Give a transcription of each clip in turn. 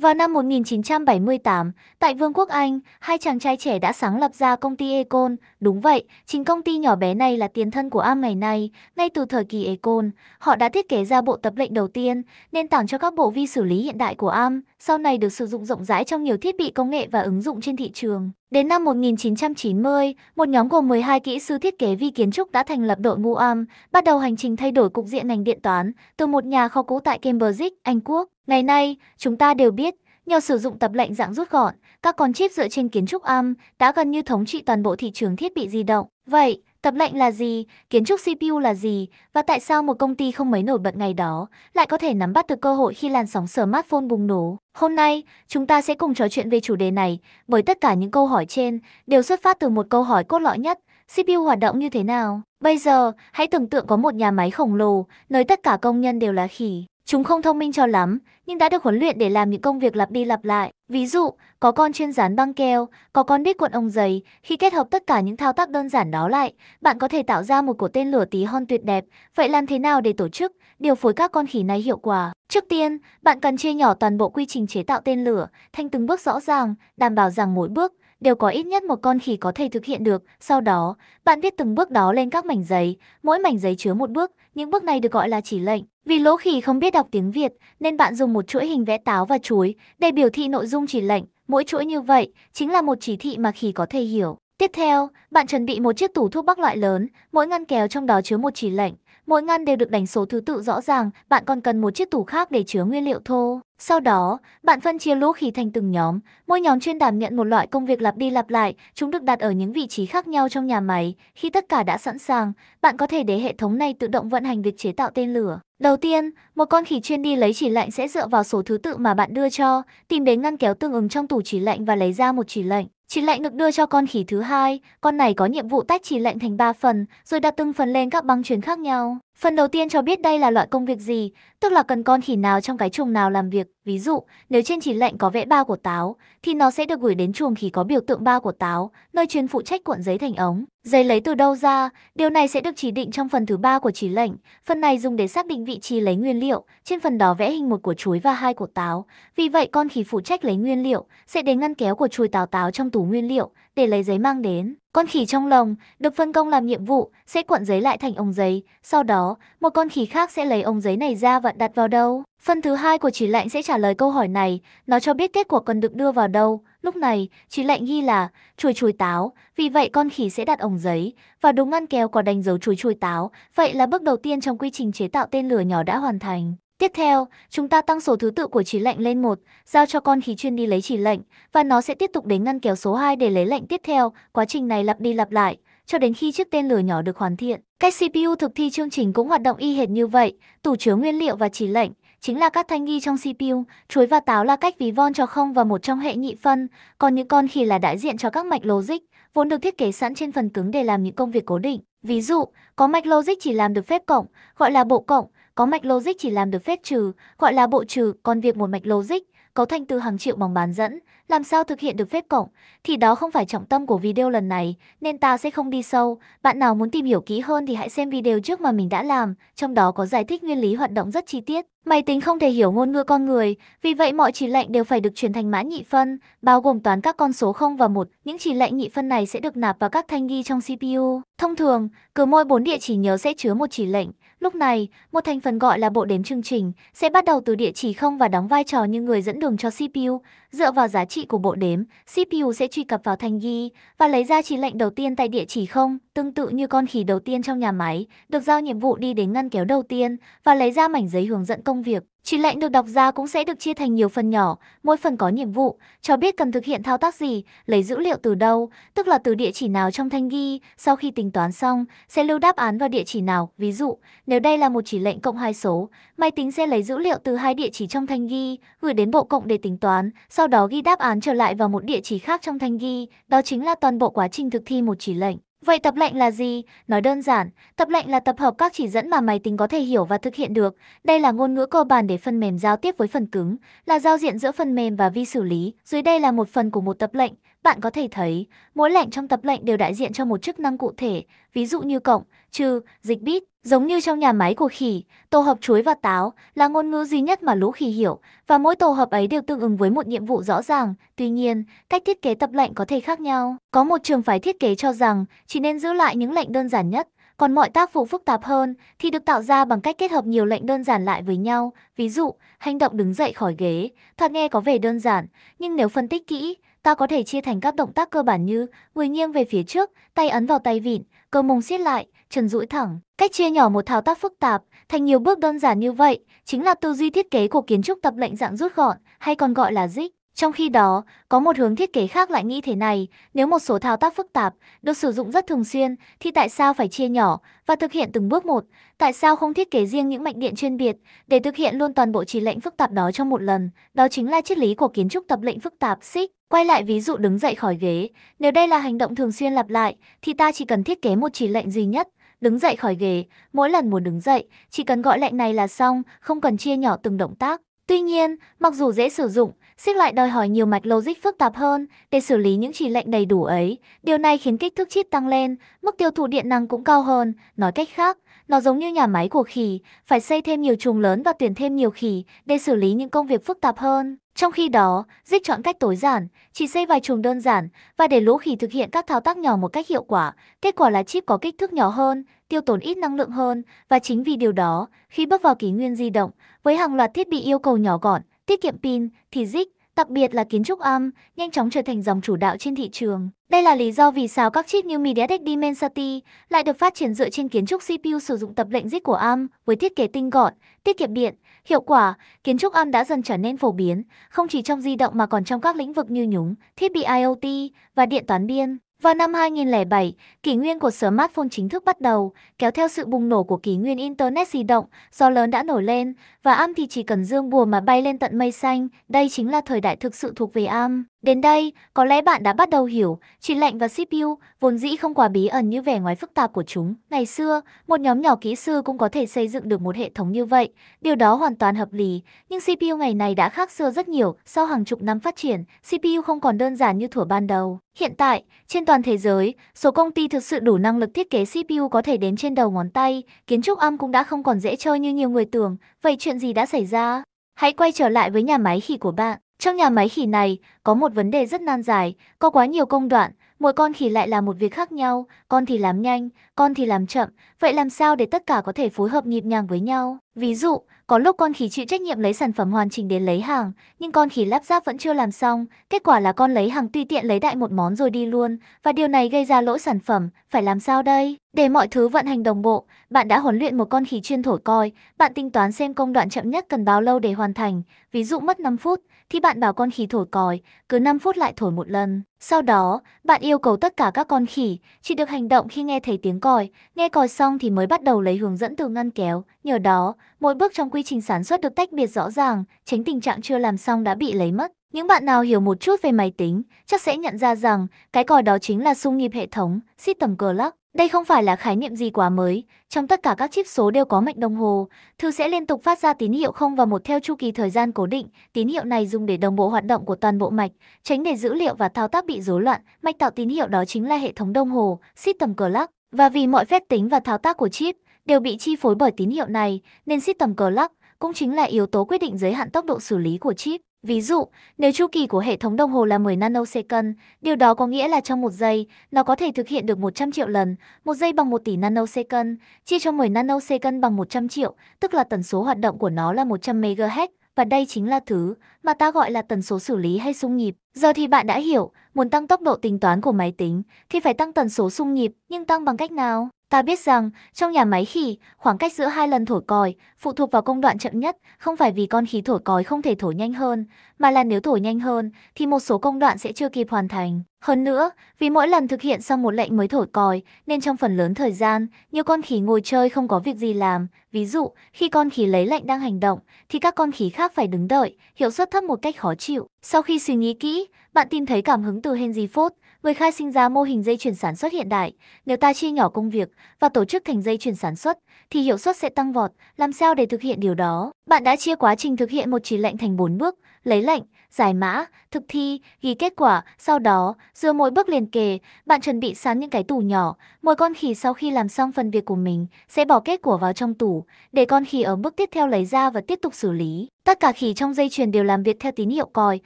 Vào năm 1978, tại Vương quốc Anh, hai chàng trai trẻ đã sáng lập ra công ty Econ. Đúng vậy, chính công ty nhỏ bé này là tiền thân của Am ngày nay. Ngay từ thời kỳ Econ, họ đã thiết kế ra bộ tập lệnh đầu tiên, nền tảng cho các bộ vi xử lý hiện đại của Am, sau này được sử dụng rộng rãi trong nhiều thiết bị công nghệ và ứng dụng trên thị trường. Đến năm 1990, một nhóm gồm 12 kỹ sư thiết kế vi kiến trúc đã thành lập đội ngũ AM, bắt đầu hành trình thay đổi cục diện ngành điện toán từ một nhà kho cũ tại Cambridge, Anh Quốc. Ngày nay, chúng ta đều biết, nhờ sử dụng tập lệnh dạng rút gọn, các con chip dựa trên kiến trúc AM đã gần như thống trị toàn bộ thị trường thiết bị di động. Vậy, Tập lệnh là gì, kiến trúc CPU là gì và tại sao một công ty không mấy nổi bật ngày đó lại có thể nắm bắt được cơ hội khi làn sóng smartphone bùng nổ. Hôm nay, chúng ta sẽ cùng trò chuyện về chủ đề này bởi tất cả những câu hỏi trên đều xuất phát từ một câu hỏi cốt lõi nhất, CPU hoạt động như thế nào. Bây giờ, hãy tưởng tượng có một nhà máy khổng lồ nơi tất cả công nhân đều là khỉ. Chúng không thông minh cho lắm, nhưng đã được huấn luyện để làm những công việc lặp đi lặp lại. Ví dụ, có con chuyên dán băng keo, có con biết cuộn ống giấy. Khi kết hợp tất cả những thao tác đơn giản đó lại, bạn có thể tạo ra một cổ tên lửa tí hon tuyệt đẹp. Vậy làm thế nào để tổ chức, điều phối các con khỉ này hiệu quả? Trước tiên, bạn cần chia nhỏ toàn bộ quy trình chế tạo tên lửa thành từng bước rõ ràng, đảm bảo rằng mỗi bước đều có ít nhất một con khỉ có thể thực hiện được. Sau đó, bạn viết từng bước đó lên các mảnh giấy, mỗi mảnh giấy chứa một bước, những bước này được gọi là chỉ lệnh. Vì lỗ khỉ không biết đọc tiếng Việt nên bạn dùng một chuỗi hình vẽ táo và chuối để biểu thị nội dung chỉ lệnh. Mỗi chuỗi như vậy chính là một chỉ thị mà khỉ có thể hiểu. Tiếp theo, bạn chuẩn bị một chiếc tủ thuốc bắc loại lớn, mỗi ngăn kéo trong đó chứa một chỉ lệnh. Mỗi ngăn đều được đánh số thứ tự rõ ràng, bạn còn cần một chiếc tủ khác để chứa nguyên liệu thô. Sau đó, bạn phân chia lỗ khí thành từng nhóm, mỗi nhóm chuyên đảm nhận một loại công việc lặp đi lặp lại, chúng được đặt ở những vị trí khác nhau trong nhà máy. Khi tất cả đã sẵn sàng, bạn có thể để hệ thống này tự động vận hành việc chế tạo tên lửa. Đầu tiên, một con khỉ chuyên đi lấy chỉ lạnh sẽ dựa vào số thứ tự mà bạn đưa cho, tìm đến ngăn kéo tương ứng trong tủ chỉ lạnh và lấy ra một chỉ lạnh. Chỉ lệnh được đưa cho con khỉ thứ hai, con này có nhiệm vụ tách chỉ lệnh thành 3 phần, rồi đặt từng phần lên các băng chuyến khác nhau. Phần đầu tiên cho biết đây là loại công việc gì, tức là cần con khỉ nào trong cái chuồng nào làm việc. Ví dụ, nếu trên chỉ lệnh có vẽ ba của táo, thì nó sẽ được gửi đến chuồng khỉ có biểu tượng ba của táo, nơi chuyên phụ trách cuộn giấy thành ống. Giấy lấy từ đâu ra? Điều này sẽ được chỉ định trong phần thứ ba của chỉ lệnh. Phần này dùng để xác định vị trí lấy nguyên liệu, trên phần đó vẽ hình một của chuối và hai của táo. Vì vậy con khỉ phụ trách lấy nguyên liệu sẽ đến ngăn kéo của chuối táo táo trong tủ nguyên liệu để lấy giấy mang đến. Con khỉ trong lồng được phân công làm nhiệm vụ sẽ cuộn giấy lại thành ống giấy, sau đó một con khỉ khác sẽ lấy ống giấy này ra và đặt vào đâu. Phần thứ hai của chỉ lệnh sẽ trả lời câu hỏi này, nó cho biết kết quả cần được đưa vào đâu. Lúc này, chỉ lệnh ghi là chuối chuối táo, vì vậy con khỉ sẽ đặt ống giấy và đúng ngăn kéo có đánh dấu chuối chuối táo, vậy là bước đầu tiên trong quy trình chế tạo tên lửa nhỏ đã hoàn thành. Tiếp theo, chúng ta tăng số thứ tự của chỉ lệnh lên 1, giao cho con khí chuyên đi lấy chỉ lệnh, và nó sẽ tiếp tục đến ngăn kéo số 2 để lấy lệnh tiếp theo, quá trình này lặp đi lặp lại, cho đến khi chiếc tên lửa nhỏ được hoàn thiện. Cách CPU thực thi chương trình cũng hoạt động y hệt như vậy, tủ chứa nguyên liệu và chỉ lệnh, chính là các thanh nghi trong CPU, chuối và táo là cách ví von cho không và một trong hệ nhị phân, còn những con khỉ là đại diện cho các mạch logic, vốn được thiết kế sẵn trên phần cứng để làm những công việc cố định. Ví dụ, có mạch logic chỉ làm được phép cộng, gọi là bộ cộng, có mạch logic chỉ làm được phép trừ, gọi là bộ trừ, còn việc một mạch logic có thành từ hàng triệu bóng bán dẫn, làm sao thực hiện được phép cộng, thì đó không phải trọng tâm của video lần này, nên ta sẽ không đi sâu. Bạn nào muốn tìm hiểu kỹ hơn thì hãy xem video trước mà mình đã làm, trong đó có giải thích nguyên lý hoạt động rất chi tiết. Máy tính không thể hiểu ngôn ngữ con người, vì vậy mọi chỉ lệnh đều phải được chuyển thành mã nhị phân, bao gồm toán các con số 0 và 1. Những chỉ lệnh nhị phân này sẽ được nạp vào các thanh ghi trong CPU. Thông thường, cứ mỗi 4 địa chỉ nhớ sẽ chứa một chỉ lệnh. Lúc này, một thành phần gọi là bộ đếm chương trình sẽ bắt đầu từ địa chỉ 0 và đóng vai trò như người dẫn đường cho CPU. Dựa vào giá trị của bộ đếm, CPU sẽ truy cập vào thanh ghi và lấy ra chỉ lệnh đầu tiên tại địa chỉ 0, tương tự như con khỉ đầu tiên trong nhà máy, được giao nhiệm vụ đi đến ngăn kéo đầu tiên và lấy ra mảnh giấy hướng dẫn công việc. Chỉ lệnh được đọc ra cũng sẽ được chia thành nhiều phần nhỏ, mỗi phần có nhiệm vụ, cho biết cần thực hiện thao tác gì, lấy dữ liệu từ đâu, tức là từ địa chỉ nào trong thanh ghi, sau khi tính toán xong, sẽ lưu đáp án vào địa chỉ nào. Ví dụ, nếu đây là một chỉ lệnh cộng hai số, máy tính sẽ lấy dữ liệu từ hai địa chỉ trong thanh ghi, gửi đến bộ cộng để tính toán, sau đó ghi đáp án trở lại vào một địa chỉ khác trong thanh ghi, đó chính là toàn bộ quá trình thực thi một chỉ lệnh. Vậy tập lệnh là gì? Nói đơn giản, tập lệnh là tập hợp các chỉ dẫn mà máy tính có thể hiểu và thực hiện được. Đây là ngôn ngữ cơ bản để phần mềm giao tiếp với phần cứng, là giao diện giữa phần mềm và vi xử lý. Dưới đây là một phần của một tập lệnh. Bạn có thể thấy, mỗi lệnh trong tập lệnh đều đại diện cho một chức năng cụ thể, ví dụ như cộng, trừ, dịch bit, Giống như trong nhà máy của khỉ, tổ hợp chuối và táo là ngôn ngữ duy nhất mà lũ khỉ hiểu, và mỗi tổ hợp ấy đều tương ứng với một nhiệm vụ rõ ràng. Tuy nhiên, cách thiết kế tập lệnh có thể khác nhau. Có một trường phái thiết kế cho rằng chỉ nên giữ lại những lệnh đơn giản nhất, còn mọi tác vụ phức tạp hơn thì được tạo ra bằng cách kết hợp nhiều lệnh đơn giản lại với nhau. Ví dụ, hành động đứng dậy khỏi ghế, thoạt nghe có vẻ đơn giản, nhưng nếu phân tích kỹ, ta có thể chia thành các động tác cơ bản như người nghiêng về phía trước, tay ấn vào tay vịn, cơ mông siết lại, chân duỗi thẳng. Cách chia nhỏ một thao tác phức tạp thành nhiều bước đơn giản như vậy chính là tư duy thiết kế của kiến trúc tập lệnh dạng rút gọn hay còn gọi là dích. Trong khi đó, có một hướng thiết kế khác lại nghĩ thế này, nếu một số thao tác phức tạp được sử dụng rất thường xuyên thì tại sao phải chia nhỏ và thực hiện từng bước một? Tại sao không thiết kế riêng những mạch điện chuyên biệt để thực hiện luôn toàn bộ chỉ lệnh phức tạp đó trong một lần? Đó chính là triết lý của kiến trúc tập lệnh phức tạp SIG. Quay lại ví dụ đứng dậy khỏi ghế, nếu đây là hành động thường xuyên lặp lại, thì ta chỉ cần thiết kế một chỉ lệnh duy nhất, đứng dậy khỏi ghế, mỗi lần muốn đứng dậy, chỉ cần gọi lệnh này là xong, không cần chia nhỏ từng động tác. Tuy nhiên, mặc dù dễ sử dụng, siết lại đòi hỏi nhiều mạch logic phức tạp hơn để xử lý những chỉ lệnh đầy đủ ấy. Điều này khiến kích thước chip tăng lên, mức tiêu thụ điện năng cũng cao hơn. Nói cách khác, nó giống như nhà máy của khỉ, phải xây thêm nhiều chuồng lớn và tuyển thêm nhiều khỉ để xử lý những công việc phức tạp hơn. Trong khi đó, Dích chọn cách tối giản, chỉ xây vài chuồng đơn giản và để lũ khỉ thực hiện các thao tác nhỏ một cách hiệu quả. Kết quả là chip có kích thước nhỏ hơn, tiêu tốn ít năng lượng hơn và chính vì điều đó, khi bước vào kỷ nguyên di động với hàng loạt thiết bị yêu cầu nhỏ gọn, tiết kiệm pin thì Dích đặc biệt là kiến trúc âm, nhanh chóng trở thành dòng chủ đạo trên thị trường. Đây là lý do vì sao các chip như MediaTek Dimensity lại được phát triển dựa trên kiến trúc CPU sử dụng tập lệnh RISC của ARM với thiết kế tinh gọn, tiết kiệm điện, hiệu quả. Kiến trúc ARM đã dần trở nên phổ biến, không chỉ trong di động mà còn trong các lĩnh vực như nhúng, thiết bị IoT và điện toán biên. Vào năm 2007, kỷ nguyên của smartphone chính thức bắt đầu, kéo theo sự bùng nổ của kỷ nguyên Internet di động, gió lớn đã nổi lên, và âm thì chỉ cần dương bùa mà bay lên tận mây xanh, đây chính là thời đại thực sự thuộc về âm. Đến đây, có lẽ bạn đã bắt đầu hiểu, chỉ lệnh và CPU vốn dĩ không quá bí ẩn như vẻ ngoài phức tạp của chúng. Ngày xưa, một nhóm nhỏ kỹ sư cũng có thể xây dựng được một hệ thống như vậy, điều đó hoàn toàn hợp lý. Nhưng CPU ngày này đã khác xưa rất nhiều, sau hàng chục năm phát triển, CPU không còn đơn giản như thuở ban đầu. Hiện tại, trên toàn thế giới, số công ty thực sự đủ năng lực thiết kế CPU có thể đếm trên đầu ngón tay, kiến trúc âm cũng đã không còn dễ chơi như nhiều người tưởng, vậy chuyện gì đã xảy ra? Hãy quay trở lại với nhà máy khỉ của bạn. Trong nhà máy khỉ này, có một vấn đề rất nan giải, có quá nhiều công đoạn, mỗi con khỉ lại là một việc khác nhau, con thì làm nhanh, con thì làm chậm, vậy làm sao để tất cả có thể phối hợp nhịp nhàng với nhau? Ví dụ, có lúc con khỉ chịu trách nhiệm lấy sản phẩm hoàn chỉnh đến lấy hàng, nhưng con khỉ lắp ráp vẫn chưa làm xong, kết quả là con lấy hàng tùy tiện lấy đại một món rồi đi luôn, và điều này gây ra lỗi sản phẩm, phải làm sao đây? Để mọi thứ vận hành đồng bộ, bạn đã huấn luyện một con khỉ chuyên thổi coi, bạn tính toán xem công đoạn chậm nhất cần bao lâu để hoàn thành, ví dụ mất 5 phút, thì bạn bảo con khỉ thổi còi, cứ 5 phút lại thổi một lần. Sau đó, bạn yêu cầu tất cả các con khỉ chỉ được hành động khi nghe thấy tiếng còi, nghe còi xong thì mới bắt đầu lấy hướng dẫn từ ngăn kéo. Nhờ đó, mỗi bước trong quy trình sản xuất được tách biệt rõ ràng, tránh tình trạng chưa làm xong đã bị lấy mất. Những bạn nào hiểu một chút về máy tính chắc sẽ nhận ra rằng cái còi đó chính là xung nhịp hệ thống, system clock. Đây không phải là khái niệm gì quá mới, trong tất cả các chip số đều có mạch đồng hồ, thư sẽ liên tục phát ra tín hiệu không và một theo chu kỳ thời gian cố định, tín hiệu này dùng để đồng bộ hoạt động của toàn bộ mạch, tránh để dữ liệu và thao tác bị rối loạn, mạch tạo tín hiệu đó chính là hệ thống đồng hồ, system clock, và vì mọi phép tính và thao tác của chip đều bị chi phối bởi tín hiệu này, nên system clock cũng chính là yếu tố quyết định giới hạn tốc độ xử lý của chip. Ví dụ, nếu chu kỳ của hệ thống đồng hồ là 10 nanosecond, điều đó có nghĩa là trong một giây, nó có thể thực hiện được 100 triệu lần, một giây bằng 1 tỷ nanosecond, chia cho 10 nanosecond bằng 100 triệu, tức là tần số hoạt động của nó là 100 MHz, và đây chính là thứ mà ta gọi là tần số xử lý hay xung nhịp. Giờ thì bạn đã hiểu, muốn tăng tốc độ tính toán của máy tính thì phải tăng tần số xung nhịp, nhưng tăng bằng cách nào? Ta biết rằng, trong nhà máy khỉ, khoảng cách giữa hai lần thổi còi phụ thuộc vào công đoạn chậm nhất, không phải vì con khí thổi còi không thể thổi nhanh hơn, mà là nếu thổi nhanh hơn thì một số công đoạn sẽ chưa kịp hoàn thành. Hơn nữa, vì mỗi lần thực hiện xong một lệnh mới thổi còi, nên trong phần lớn thời gian, nhiều con khí ngồi chơi không có việc gì làm. Ví dụ, khi con khí lấy lệnh đang hành động, thì các con khí khác phải đứng đợi, hiệu suất thấp một cách khó chịu. Sau khi suy nghĩ kỹ, bạn tìm thấy cảm hứng từ Henry Ford, người khai sinh ra mô hình dây chuyển sản xuất hiện đại. Nếu ta chia nhỏ công việc và tổ chức thành dây chuyển sản xuất, thì hiệu suất sẽ tăng vọt. Làm sao để thực hiện điều đó? Bạn đã chia quá trình thực hiện một chỉ lệnh thành 4 bước, lấy lệnh, giải mã, thực thi, ghi kết quả. Sau đó, giữa mỗi bước liền kề, bạn chuẩn bị sẵn những cái tủ nhỏ. Mỗi con khỉ sau khi làm xong phần việc của mình sẽ bỏ kết quả vào trong tủ, để con khỉ ở bước tiếp theo lấy ra và tiếp tục xử lý. Tất cả khỉ trong dây chuyền đều làm việc theo tín hiệu còi,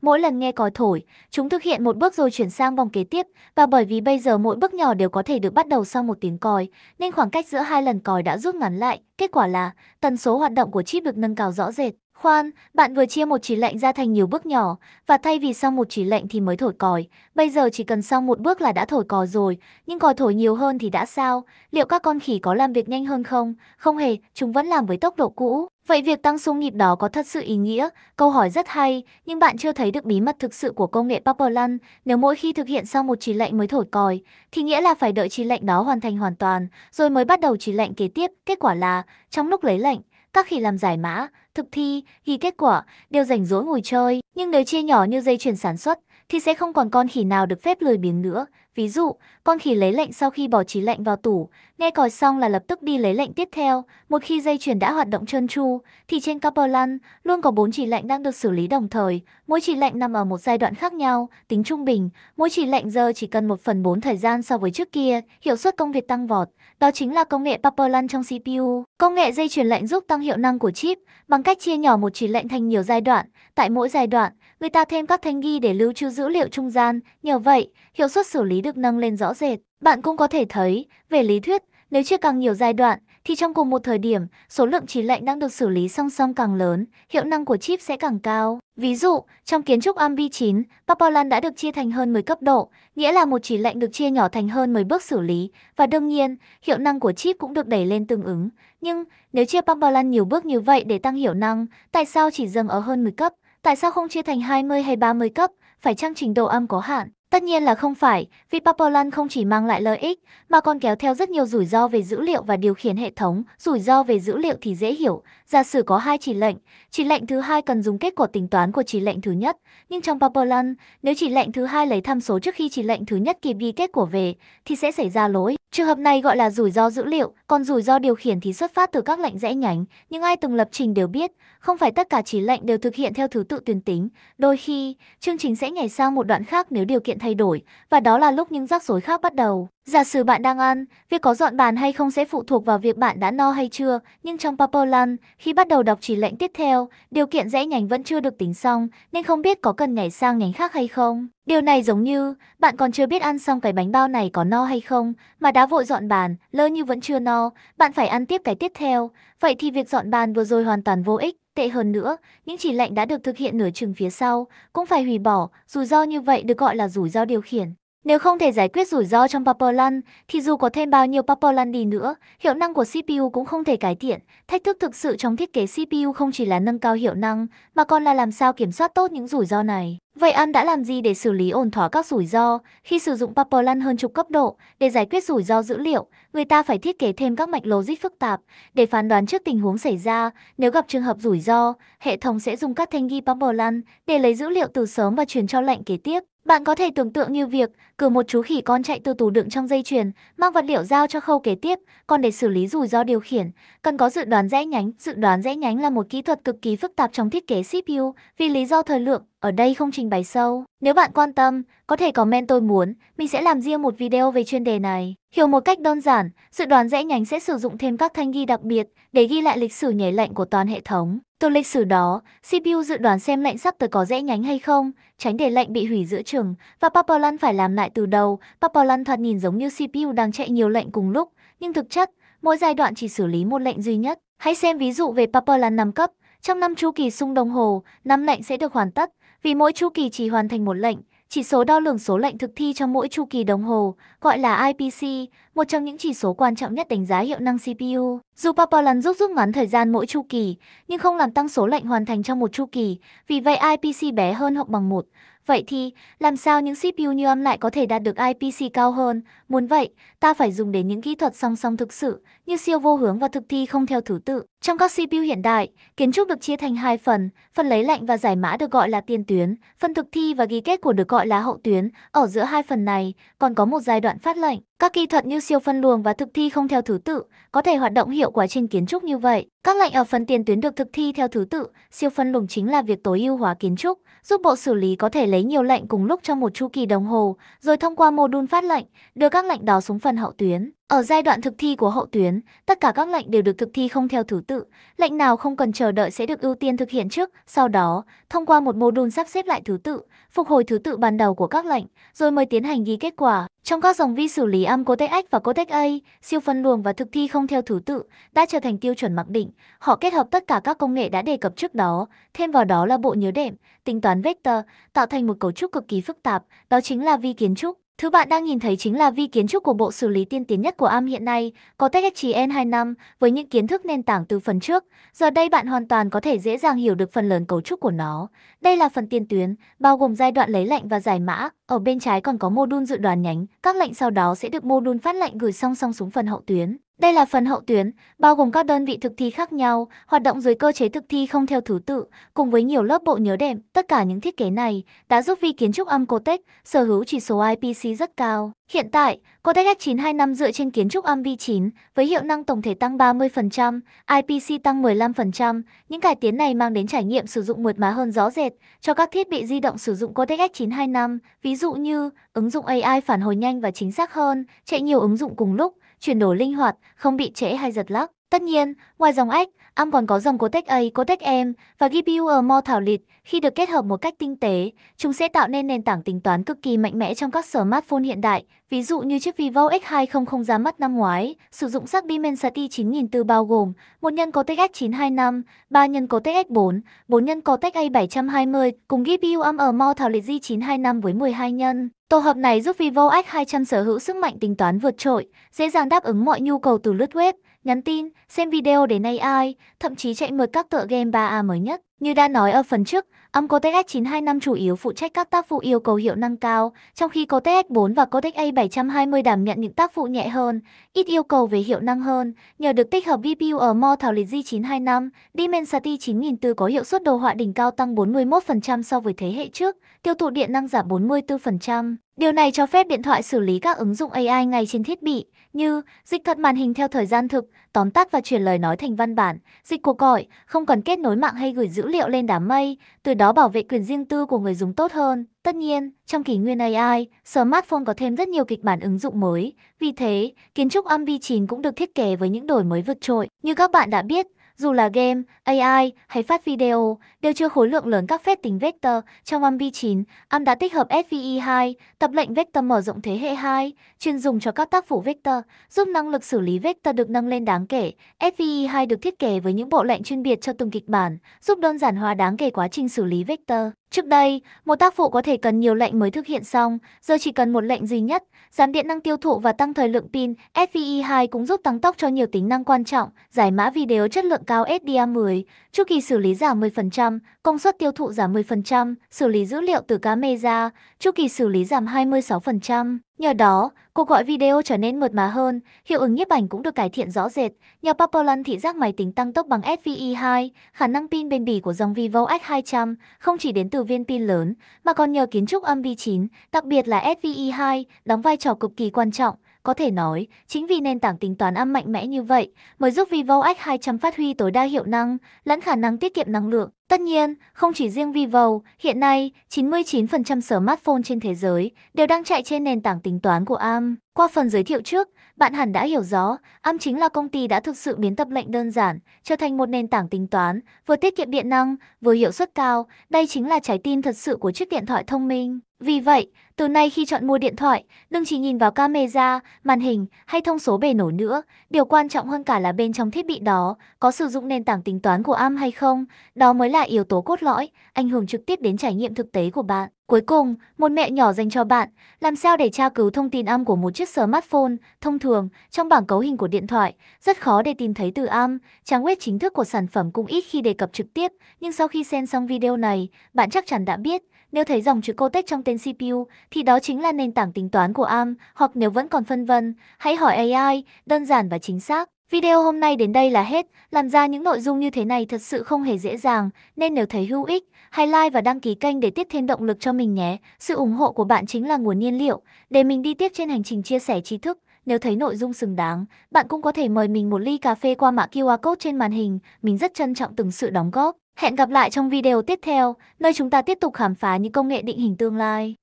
mỗi lần nghe còi thổi, chúng thực hiện một bước rồi chuyển sang vòng kế tiếp, và bởi vì bây giờ mỗi bước nhỏ đều có thể được bắt đầu sau một tiếng còi, nên khoảng cách giữa hai lần còi đã rút ngắn lại, kết quả là tần số hoạt động của chip được nâng cao rõ rệt. Khoan, bạn vừa chia một chỉ lệnh ra thành nhiều bước nhỏ, và thay vì xong một chỉ lệnh thì mới thổi còi, bây giờ chỉ cần xong một bước là đã thổi còi rồi, nhưng còi thổi nhiều hơn thì đã sao? Liệu các con khỉ có làm việc nhanh hơn không? Không hề, chúng vẫn làm với tốc độ cũ. Vậy việc tăng số nhịp đó có thật sự ý nghĩa? Câu hỏi rất hay, nhưng bạn chưa thấy được bí mật thực sự của công nghệ Paperland. Nếu mỗi khi thực hiện xong một chỉ lệnh mới thổi còi, thì nghĩa là phải đợi chỉ lệnh đó hoàn thành hoàn toàn, rồi mới bắt đầu chỉ lệnh kế tiếp. Kết quả là, trong lúc lấy lệnh, các khỉ làm giải mã, thực thi, ghi kết quả, đều rảnh rỗi ngồi chơi. Nhưng nếu chia nhỏ như dây chuyền sản xuất, thì sẽ không còn con khỉ nào được phép lười biếng nữa. Ví dụ, con khỉ lấy lệnh sau khi bỏ trí lệnh vào tủ, nghe còi xong là lập tức đi lấy lệnh tiếp theo. Một khi dây chuyền đã hoạt động trơn tru, thì trên Caperlan luôn có bốn chỉ lệnh đang được xử lý đồng thời. Mỗi chỉ lệnh nằm ở một giai đoạn khác nhau, tính trung bình, mỗi chỉ lệnh giờ chỉ cần một phần bốn thời gian so với trước kia, hiệu suất công việc tăng vọt đó chính là công nghệ Papalan trong CPU. Công nghệ dây chuyển lệnh giúp tăng hiệu năng của chip bằng cách chia nhỏ một chỉ lệnh thành nhiều giai đoạn. Tại mỗi giai đoạn, người ta thêm các thanh ghi để lưu trữ dữ liệu trung gian, nhờ vậy, hiệu suất xử lý được nâng lên rõ rệt. Bạn cũng có thể thấy, về lý thuyết, nếu chia càng nhiều giai đoạn, thì trong cùng một thời điểm, số lượng chỉ lệnh đang được xử lý song song càng lớn, hiệu năng của chip sẽ càng cao. Ví dụ, trong kiến trúc AMBI9, Papolan đã được chia thành hơn 10 cấp độ, nghĩa là một chỉ lệnh được chia nhỏ thành hơn 10 bước xử lý, và đương nhiên, hiệu năng của chip cũng được đẩy lên tương ứng. Nhưng, nếu chia Papolan nhiều bước như vậy để tăng hiệu năng, tại sao chỉ dừng ở hơn 10 cấp? Tại sao không chia thành 20 hay 30 cấp? Phải chăng trình độ âm có hạn? Tất nhiên là không phải, vì Papalan không chỉ mang lại lợi ích, mà còn kéo theo rất nhiều rủi ro về dữ liệu và điều khiển hệ thống, rủi ro về dữ liệu thì dễ hiểu, Giả sử có hai chỉ lệnh, chỉ lệnh thứ hai cần dùng kết quả tính toán của chỉ lệnh thứ nhất, nhưng trong Paperland, nếu chỉ lệnh thứ hai lấy tham số trước khi chỉ lệnh thứ nhất kịp ghi kết quả về thì sẽ xảy ra lỗi. Trường hợp này gọi là rủi ro dữ liệu, còn rủi ro điều khiển thì xuất phát từ các lệnh rẽ nhánh, nhưng ai từng lập trình đều biết, không phải tất cả chỉ lệnh đều thực hiện theo thứ tự tuyến tính. Đôi khi, chương trình sẽ nhảy sang một đoạn khác nếu điều kiện thay đổi, và đó là lúc những rắc rối khác bắt đầu. Giả sử bạn đang ăn, việc có dọn bàn hay không sẽ phụ thuộc vào việc bạn đã no hay chưa, nhưng trong Papolan, khi bắt đầu đọc chỉ lệnh tiếp theo, điều kiện rẽ nhánh vẫn chưa được tính xong, nên không biết có cần nhảy sang nhánh khác hay không. Điều này giống như, bạn còn chưa biết ăn xong cái bánh bao này có no hay không, mà đã vội dọn bàn, lỡ như vẫn chưa no, bạn phải ăn tiếp cái tiếp theo, vậy thì việc dọn bàn vừa rồi hoàn toàn vô ích. Tệ hơn nữa, những chỉ lệnh đã được thực hiện nửa chừng phía sau cũng phải hủy bỏ, rủi ro như vậy được gọi là rủi ro điều khiển. Nếu không thể giải quyết rủi ro trong Paperland, thì dù có thêm bao nhiêu Paperland đi nữa, hiệu năng của CPU cũng không thể cải thiện. Thách thức thực sự trong thiết kế CPU không chỉ là nâng cao hiệu năng, mà còn là làm sao kiểm soát tốt những rủi ro này. Vậy An đã làm gì để xử lý ổn thỏa các rủi ro? Khi sử dụng Paperland hơn chục cấp độ để giải quyết rủi ro dữ liệu, người ta phải thiết kế thêm các mạch logic phức tạp để phán đoán trước tình huống xảy ra. Nếu gặp trường hợp rủi ro, hệ thống sẽ dùng các thanh ghi Paperland để lấy dữ liệu từ sớm và truyền cho lệnh kế tiếp. Bạn có thể tưởng tượng như việc cử một chú khỉ con chạy từ tủ đựng trong dây chuyền, mang vật liệu giao cho khâu kế tiếp, còn để xử lý rủi ro điều khiển, cần có dự đoán rẽ nhánh. Dự đoán rẽ nhánh là một kỹ thuật cực kỳ phức tạp trong thiết kế CPU, vì lý do thời lượng, ở đây không trình bày sâu. Nếu bạn quan tâm, có thể comment tôi muốn, mình sẽ làm riêng một video về chuyên đề này. Hiểu một cách đơn giản, dự đoán dễ nhánh sẽ sử dụng thêm các thanh ghi đặc biệt để ghi lại lịch sử nhảy lệnh của toàn hệ thống. Từ lịch sử đó, CPU dự đoán xem lệnh sắp tới có dễ nhánh hay không, tránh để lệnh bị hủy giữa chừng và Papalan phải làm lại từ đầu. Papalan thoạt nhìn giống như CPU đang chạy nhiều lệnh cùng lúc, nhưng thực chất, mỗi giai đoạn chỉ xử lý một lệnh duy nhất. Hãy xem ví dụ về Papalan 5 cấp. Trong năm chu kỳ xung đồng hồ, năm lệnh sẽ được hoàn tất, vì mỗi chu kỳ chỉ hoàn thành một lệnh, chỉ số đo lường số lệnh thực thi cho mỗi chu kỳ đồng hồ, gọi là IPC, một trong những chỉ số quan trọng nhất đánh giá hiệu năng CPU. Dù Papalan giúp rút ngắn thời gian mỗi chu kỳ, nhưng không làm tăng số lệnh hoàn thành trong một chu kỳ, vì vậy IPC bé hơn hoặc bằng 1, Vậy thì, làm sao những CPU như âm lại có thể đạt được IPC cao hơn? Muốn vậy, ta phải dùng đến những kỹ thuật song song thực sự, như siêu vô hướng và thực thi không theo thứ tự. Trong các CPU hiện đại, kiến trúc được chia thành hai phần, phần lấy lệnh và giải mã được gọi là tiền tuyến, phần thực thi và ghi kết của được gọi là hậu tuyến. Ở giữa hai phần này, còn có một giai đoạn phát lệnh. Các kỹ thuật như siêu phân luồng và thực thi không theo thứ tự có thể hoạt động hiệu quả trên kiến trúc như vậy. Các lệnh ở phần tiền tuyến được thực thi theo thứ tự, siêu phân luồng chính là việc tối ưu hóa kiến trúc, giúp bộ xử lý có thể lấy nhiều lệnh cùng lúc trong một chu kỳ đồng hồ, rồi thông qua mô đun phát lệnh, đưa các lệnh đó xuống phần hậu tuyến. Ở giai đoạn thực thi của hậu tuyến, tất cả các lệnh đều được thực thi không theo thứ tự, lệnh nào không cần chờ đợi sẽ được ưu tiên thực hiện trước, sau đó, thông qua một mô đun sắp xếp lại thứ tự, phục hồi thứ tự ban đầu của các lệnh, rồi mới tiến hành ghi kết quả. Trong các dòng vi xử lý âm Cortex-X và Cortex-A, siêu phân luồng và thực thi không theo thứ tự đã trở thành tiêu chuẩn mặc định. Họ kết hợp tất cả các công nghệ đã đề cập trước đó, thêm vào đó là bộ nhớ đệm, tính toán vector, tạo thành một cấu trúc cực kỳ phức tạp, đó chính là vi kiến trúc. Thứ bạn đang nhìn thấy chính là vi kiến trúc của bộ xử lý tiên tiến nhất của AM hiện nay, có THGN năm với những kiến thức nền tảng từ phần trước, giờ đây bạn hoàn toàn có thể dễ dàng hiểu được phần lớn cấu trúc của nó. Đây là phần tiên tuyến, bao gồm giai đoạn lấy lệnh và giải mã, ở bên trái còn có mô đun dự đoán nhánh, các lệnh sau đó sẽ được mô đun phát lệnh gửi song song xuống phần hậu tuyến. Đây là phần hậu tuyến, bao gồm các đơn vị thực thi khác nhau, hoạt động dưới cơ chế thực thi không theo thứ tự, cùng với nhiều lớp bộ nhớ đệm. Tất cả những thiết kế này đã giúp vi kiến trúc âm Cortex sở hữu chỉ số IPC rất cao. Hiện tại, Cortex X925 dựa trên kiến trúc âm V9 với hiệu năng tổng thể tăng 30%, IPC tăng 15%. Những cải tiến này mang đến trải nghiệm sử dụng mượt mà hơn rõ rệt cho các thiết bị di động sử dụng Cortex X925, ví dụ như ứng dụng AI phản hồi nhanh và chính xác hơn, chạy nhiều ứng dụng cùng lúc chuyển đổi linh hoạt, không bị trễ hay giật lắc. Tất nhiên, ngoài dòng X, Am còn có dòng Cortex A, Cortex M và GPU Armor thảo lịt. Khi được kết hợp một cách tinh tế, chúng sẽ tạo nên nền tảng tính toán cực kỳ mạnh mẽ trong các smartphone hiện đại. Ví dụ như chiếc Vivo X200 ra mắt năm ngoái, sử dụng sắc Dimensity từ bao gồm một nhân Cortex X925, 3 nhân Cortex X4, 4 nhân Cortex A720 cùng GPU ARM Armor thảo lịt G925 với 12 nhân. Tổ hợp này giúp Vivo x 200 sở hữu sức mạnh tính toán vượt trội, dễ dàng đáp ứng mọi nhu cầu từ lướt web, nhắn tin, xem video đến AI, thậm chí chạy mượt các tựa game 3A mới nhất. Như đã nói ở phần trước, âm Cortex S925 chủ yếu phụ trách các tác vụ yêu cầu hiệu năng cao, trong khi Cortex S4 và Cortex A720 đảm nhận những tác vụ nhẹ hơn, ít yêu cầu về hiệu năng hơn, nhờ được tích hợp GPU ở More Thảo Liệt G925, Dimensity 9004 có hiệu suất đồ họa đỉnh cao tăng 41% so với thế hệ trước, tiêu thụ điện năng giảm 44%. Điều này cho phép điện thoại xử lý các ứng dụng AI ngay trên thiết bị, như dịch thuật màn hình theo thời gian thực, tóm tắt và chuyển lời nói thành văn bản, dịch cuộc gọi, không cần kết nối mạng hay gửi dữ liệu lên đám mây, từ đó bảo vệ quyền riêng tư của người dùng tốt hơn. Tất nhiên, trong kỷ nguyên AI, smartphone có thêm rất nhiều kịch bản ứng dụng mới. Vì thế, kiến trúc Ambi 9 cũng được thiết kế với những đổi mới vượt trội. Như các bạn đã biết, dù là game, AI hay phát video, đều chưa khối lượng lớn các phép tính vector. Trong amv 9 AM đã tích hợp SVE2, tập lệnh vector mở rộng thế hệ 2, chuyên dùng cho các tác phủ vector, giúp năng lực xử lý vector được nâng lên đáng kể. SVE2 được thiết kế với những bộ lệnh chuyên biệt cho từng kịch bản, giúp đơn giản hóa đáng kể quá trình xử lý vector. Trước đây, một tác vụ có thể cần nhiều lệnh mới thực hiện xong, giờ chỉ cần một lệnh duy nhất, giảm điện năng tiêu thụ và tăng thời lượng pin, fve 2 cũng giúp tăng tốc cho nhiều tính năng quan trọng, giải mã video chất lượng cao SDA10, chu kỳ xử lý giảm 10%, công suất tiêu thụ giảm 10%, xử lý dữ liệu từ camera, chu kỳ xử lý giảm 26%. Nhờ đó, cuộc gọi video trở nên mượt mà hơn, hiệu ứng nhiếp ảnh cũng được cải thiện rõ rệt. Nhờ Papalan thị giác máy tính tăng tốc bằng SVE2, khả năng pin bền bỉ của dòng Vivo X200 không chỉ đến từ viên pin lớn, mà còn nhờ kiến trúc âm vi 9, đặc biệt là SVE2, đóng vai trò cực kỳ quan trọng. Có thể nói, chính vì nền tảng tính toán âm mạnh mẽ như vậy mới giúp Vivo X200 phát huy tối đa hiệu năng lẫn khả năng tiết kiệm năng lượng. Tất nhiên, không chỉ riêng Vivo, hiện nay 99% smartphone trên thế giới đều đang chạy trên nền tảng tính toán của ARM. Qua phần giới thiệu trước, bạn hẳn đã hiểu rõ, ARM chính là công ty đã thực sự biến tập lệnh đơn giản trở thành một nền tảng tính toán vừa tiết kiệm điện năng, vừa hiệu suất cao, đây chính là trái tim thật sự của chiếc điện thoại thông minh. Vì vậy, từ nay khi chọn mua điện thoại, đừng chỉ nhìn vào camera, màn hình hay thông số bề nổi nữa. Điều quan trọng hơn cả là bên trong thiết bị đó có sử dụng nền tảng tính toán của ARM hay không. Đó mới là yếu tố cốt lõi, ảnh hưởng trực tiếp đến trải nghiệm thực tế của bạn. Cuối cùng, một mẹ nhỏ dành cho bạn, làm sao để tra cứu thông tin âm của một chiếc smartphone. Thông thường, trong bảng cấu hình của điện thoại, rất khó để tìm thấy từ âm. Trang web chính thức của sản phẩm cũng ít khi đề cập trực tiếp, nhưng sau khi xem xong video này, bạn chắc chắn đã biết nếu thấy dòng chữ Cortex trong tên CPU thì đó chính là nền tảng tính toán của ARM, hoặc nếu vẫn còn phân vân, hãy hỏi AI, đơn giản và chính xác. Video hôm nay đến đây là hết, làm ra những nội dung như thế này thật sự không hề dễ dàng, nên nếu thấy hữu ích, hãy like và đăng ký kênh để tiếp thêm động lực cho mình nhé. Sự ủng hộ của bạn chính là nguồn nhiên liệu để mình đi tiếp trên hành trình chia sẻ trí thức. Nếu thấy nội dung xứng đáng, bạn cũng có thể mời mình một ly cà phê qua mã QR code trên màn hình, mình rất trân trọng từng sự đóng góp. Hẹn gặp lại trong video tiếp theo, nơi chúng ta tiếp tục khám phá những công nghệ định hình tương lai.